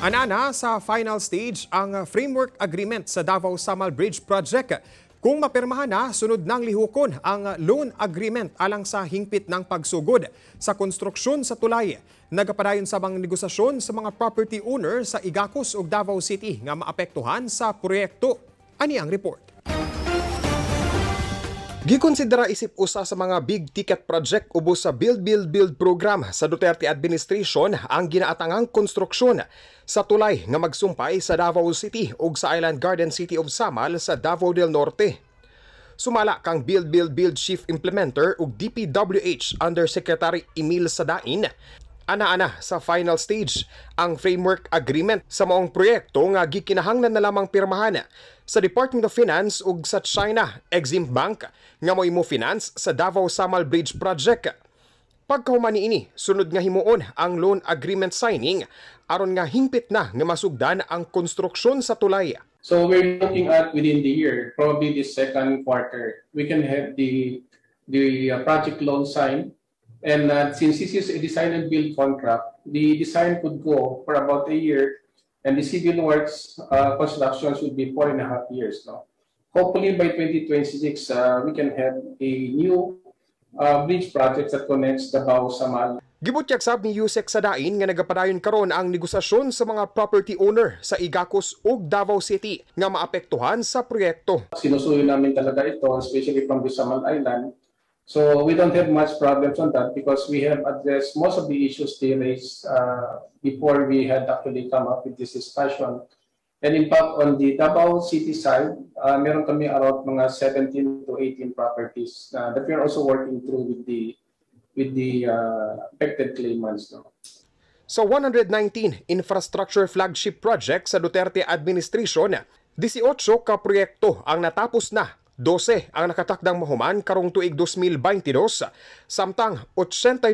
Anana sa final stage ang ah, framework agreement sa Davao Samal Bridge Project. Kung mapirmahan na, sunod ng lihukon ang ah, loan agreement alang sa hingpit ng pagsugod sa konstruksyon sa tulay. Nagapadayon sa mga negosasyon sa mga property owner sa Igacos o Davao City nga maapektuhan sa proyekto. Ani ang report. Gikonsidera isip usa sa mga big ticket project ubos sa Build Build Build program sa Duterte administration ang ginaatangang konstruksyon sa tulay nga magsumpay sa Davao City ug sa Island Garden City of Samal sa Davao del Norte. Sumala kang Build Build Build Chief Implementer ug DPWH Undersecretary Emil Sadain ana-ana sa final stage ang framework agreement sa maong proyekto nga gikinahanglan na lamang pirmahan sa Department of Finance ug sa China Exim Bank nga mo imo finance sa Davao Samal Bridge Project. Pagkahuman ini, sunod nga himuon ang loan agreement signing aron nga hingpit na nga masugdan ang konstruksyon sa tulay. So we're looking at within the year, probably the second quarter, we can have the the uh, project loan signed And uh, since this is a design and build contract, the design could go for about a year, and the civil works uh, constructions would be four and a half years now. Hopefully, by 2026, uh, we can have a new uh, bridge project that connects Davao Samal. Malang. Gibutyak sab ni Yusek Sadain nga nagapadayon karon ang negosasyon sa mga property owner sa Igacos ug Davao City nga maapektuhan sa proyekto. Sinusuyo namin talaga ito, especially from Bisamal Island, So we don't have much problems on that because we have addressed most of the issues they raised uh, before we had actually come up with this discussion. And in fact, on the Davao City side, uh, meron kami around mga 17 to 18 properties uh, that we are also working through with the with the uh, affected claimants. No? so 119 infrastructure flagship project sa Duterte administration, 18 ka proyekto ang natapos na 12 ang nakatakdang mahuman karong tuig 2022 samtang 89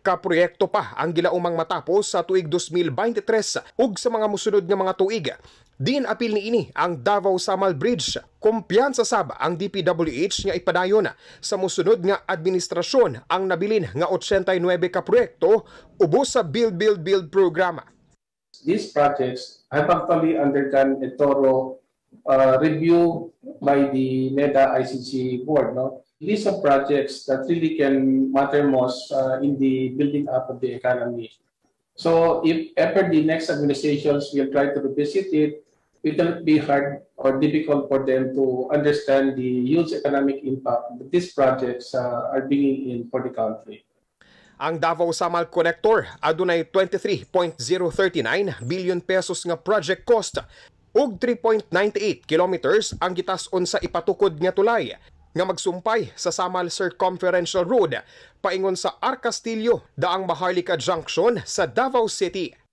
ka proyekto pa ang gilaumang matapos sa tuig 2023 ug sa mga mosunod nga mga tuig. Din apil ni ini ang Davao Samal Bridge. Kumpiyansa sab ang DPWH nga ipadayon sa mosunod nga administrasyon ang nabilin nga 89 ka proyekto ubos sa Build Build Build programa. These projects have actually undergone a thorough uh, review by the NEDA ICC board. No? These are projects that really can matter most uh, in the building up of the economy. So if ever the next administrations will try to revisit it, it will be hard or difficult for them to understand the huge economic impact that these projects uh, are bringing in for the country. Ang Davao Samal Connector adunay 23.039 billion pesos nga project cost ug 3.98 kilometers ang gitas-on sa ipatukod nga tulay nga magsumpay sa Samal Circumferential Road paingon sa Arcastillo daang Maharlika Junction sa Davao City